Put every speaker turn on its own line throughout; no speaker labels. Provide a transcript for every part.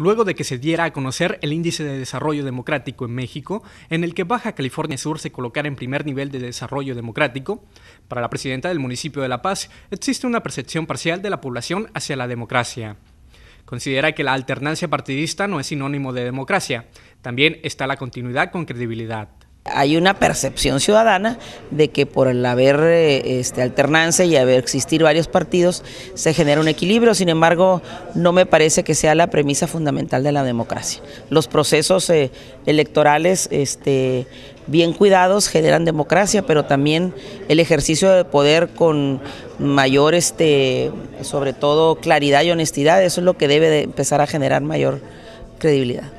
luego de que se diera a conocer el Índice de Desarrollo Democrático en México, en el que Baja California Sur se colocara en primer nivel de desarrollo democrático, para la presidenta del municipio de La Paz existe una percepción parcial de la población hacia la democracia. Considera que la alternancia partidista no es sinónimo de democracia, también está la continuidad con credibilidad.
Hay una percepción ciudadana de que por el haber eh, este, alternancia y haber existir varios partidos se genera un equilibrio, sin embargo no me parece que sea la premisa fundamental de la democracia. Los procesos eh, electorales este, bien cuidados generan democracia, pero también el ejercicio de poder con mayor, este, sobre todo, claridad y honestidad, eso es lo que debe empezar a generar mayor credibilidad.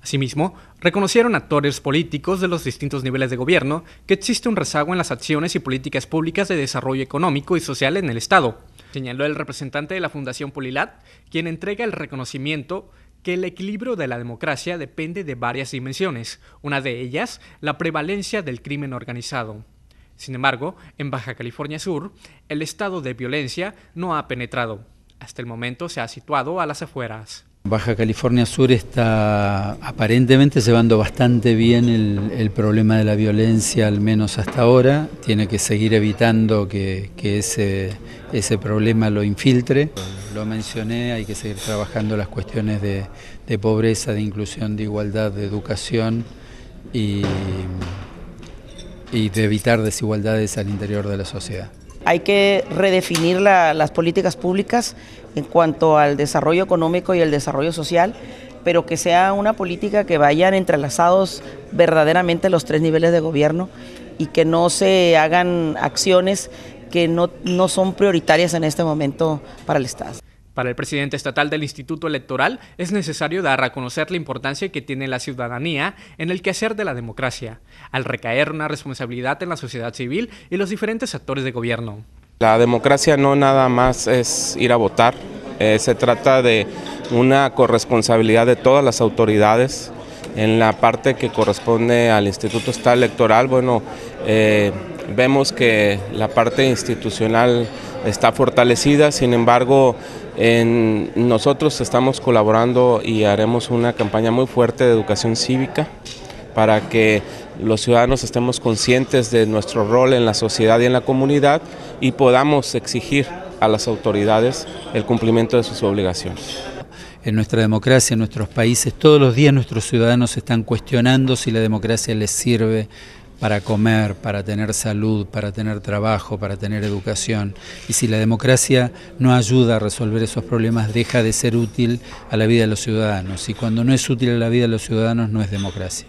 Asimismo, reconocieron actores políticos de los distintos niveles de gobierno que existe un rezago en las acciones y políticas públicas de desarrollo económico y social en el Estado, señaló el representante de la Fundación Polilat, quien entrega el reconocimiento que el equilibrio de la democracia depende de varias dimensiones, una de ellas la prevalencia del crimen organizado. Sin embargo, en Baja California Sur, el estado de violencia no ha penetrado. Hasta el momento se ha situado a las afueras.
Baja California Sur está aparentemente llevando bastante bien el, problema de la violencia, al menos hasta ahora. Tiene que seguir evitando que, ese, problema lo infiltre. Lo mencioné, hay que seguir trabajando las cuestiones de, pobreza, de inclusión, de igualdad, de educación y de evitar desigualdades al interior de la sociedad
hay que redefinir las políticas públicas en cuanto al desarrollo económico y el desarrollo social, pero que sea una política que vayan entrelazados verdaderamente los tres niveles de gobierno y que no se hagan acciones que no son prioritarias en este momento para el Estado.
Para el presidente estatal del Instituto Electoral es necesario dar a conocer la importancia que tiene la ciudadanía en el quehacer de la democracia, al recaer una responsabilidad en la sociedad civil y los diferentes actores de gobierno.
La democracia no nada más es ir a votar, eh, se trata de una corresponsabilidad de todas las autoridades. En la parte que corresponde al Instituto Estatal Electoral, bueno, eh, vemos que la parte institucional está fortalecida, sin embargo, en, nosotros estamos colaborando y haremos una campaña muy fuerte de educación cívica para que los ciudadanos estemos conscientes de nuestro rol en la sociedad y en la comunidad y podamos exigir a las autoridades el cumplimiento de sus obligaciones.
En nuestra democracia, en nuestros países, todos los días nuestros ciudadanos están cuestionando si la democracia les sirve, para comer, para tener salud, para tener trabajo, para tener educación. Y si la democracia no ayuda a resolver esos problemas, deja de ser útil a la vida de los ciudadanos. Y cuando no es útil a la vida de los ciudadanos, no es democracia.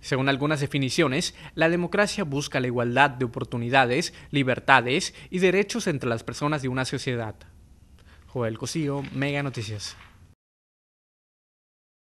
Según algunas definiciones, la democracia busca la igualdad de oportunidades, libertades y derechos
entre las personas de una sociedad. Joel Cosío, Mega Noticias.